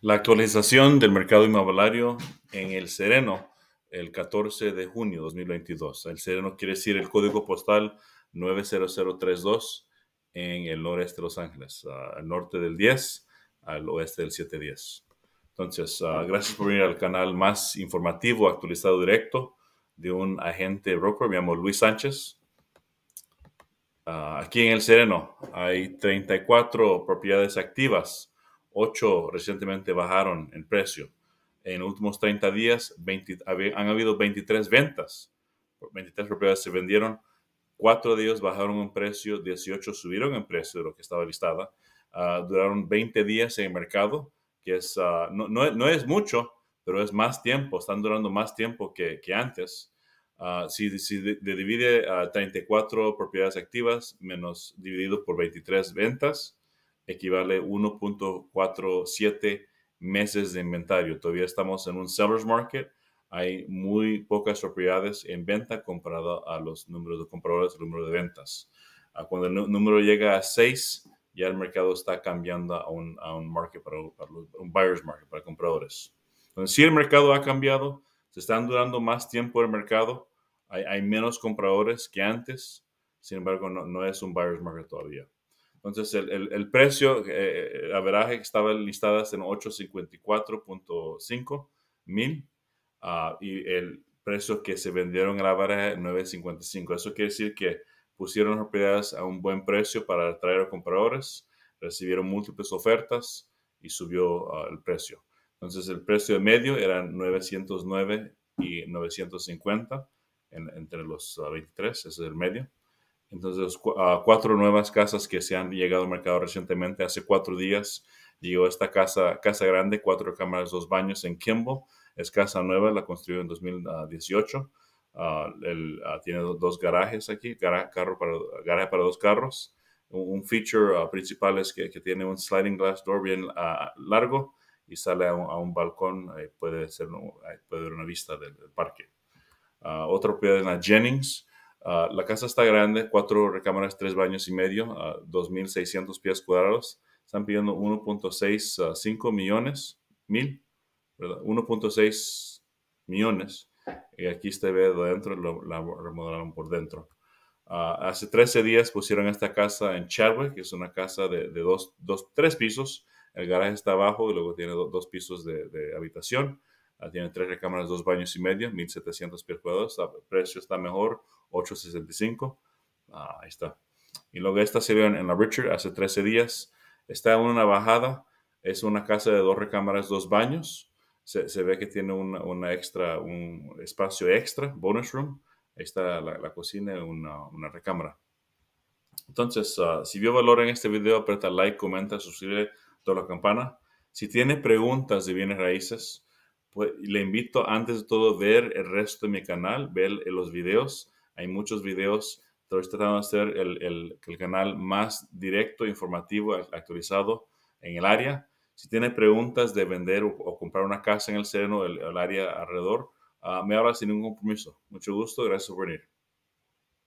La actualización del mercado inmobiliario en el Sereno el 14 de junio 2022. El Sereno quiere decir el código postal 90032 en el noreste de Los Ángeles, al norte del 10, al oeste del 710. Entonces, gracias por venir al canal más informativo, actualizado directo de un agente broker. Me llamo Luis Sánchez. aquí en el Sereno hay 34 propiedades activas 8 recientemente bajaron en precio. En los últimos 30 días 20, han habido 23 ventas, 23 propiedades se vendieron, 4 de ellos bajaron en precio, 18 subieron en precio de lo que estaba listada. Ah, duraron 20 días en el mercado, que ah, es, no, es mucho, pero es más tiempo, están durando más tiempo que, antes. Ah, si, si divide a 34 propiedades activas menos dividido por 23 ventas, equivale 1.47 meses de inventario. Todavía estamos en un seller's market. Hay muy pocas propiedades en venta comparado a los números de compradores, el número de ventas. Ah, cuando el número llega a 6, ya el mercado está cambiando a un, market para, un buyer's market, para compradores. Entonces, si el mercado ha cambiado, se están durando más tiempo el mercado, hay, menos compradores que antes, sin embargo, no es un buyer's market todavía. Entonces, el, el, precio, eh, eh, la estaba listada en 854.5 mil ah, y el precio que se vendieron en la veraje 955. Eso quiere decir que pusieron las propiedades a un buen precio para atraer a compradores, recibieron múltiples ofertas y subió ah, el precio. Entonces, el precio de medio era 909 y 950 entre los 23, ah, ese es el medio. Entonces, ah, cuatro nuevas casas que se han llegado al mercado recientemente. Hace cuatro días llegó esta casa, casa grande, cuatro cámaras, dos baños en Kimball. Es casa nueva, la construyó en 2018. Ah, ah, tiene dos, garajes aquí, carro para, garaje para dos carros. Un, feature principal es que, tiene un sliding glass door bien largo y sale a un, balcón. puede, ser, puede una vista del, parque. otra propiedad es la Jennings Ah, la casa está grande, cuatro recámaras, tres baños y medio, 2.600 pies cuadrados. Están pidiendo 1.65 ah, millones, mil, 1.6 millones. Y aquí usted ve dentro la remodelaron por dentro. Ah, hace 13 días pusieron esta casa en Chadwick, que es una casa de, dos, dos, tres pisos. El garaje está abajo y luego tiene dos pisos de, de habitación. tiene tres recámaras, dos baños y medio, 1.700 pies cuadrados. El precio está mejor, 865. Ah, ahí está. Y luego esta se ve en, la Richard hace 13 días. Está en una bajada. Es una casa de dos recámaras, dos baños. Se, ve que tiene una, una, extra, un espacio extra, bonus room. Ahí está la, cocina, una, una recámara. Entonces, ah, si vio valor en este video, aprieta like, comenta, suscríbete, toda la campana. Si tiene preguntas de bienes raíces, pues, le invito antes de todo a ver el resto de mi canal, ver los videos hay muchos videos. Estoy tratando de hacer el, canal más directo, informativo, actualizado en el área. Si tiene preguntas de vender o, comprar una casa en el seno el, el área alrededor, ah, me habla sin ningún compromiso. Mucho gusto, gracias por venir.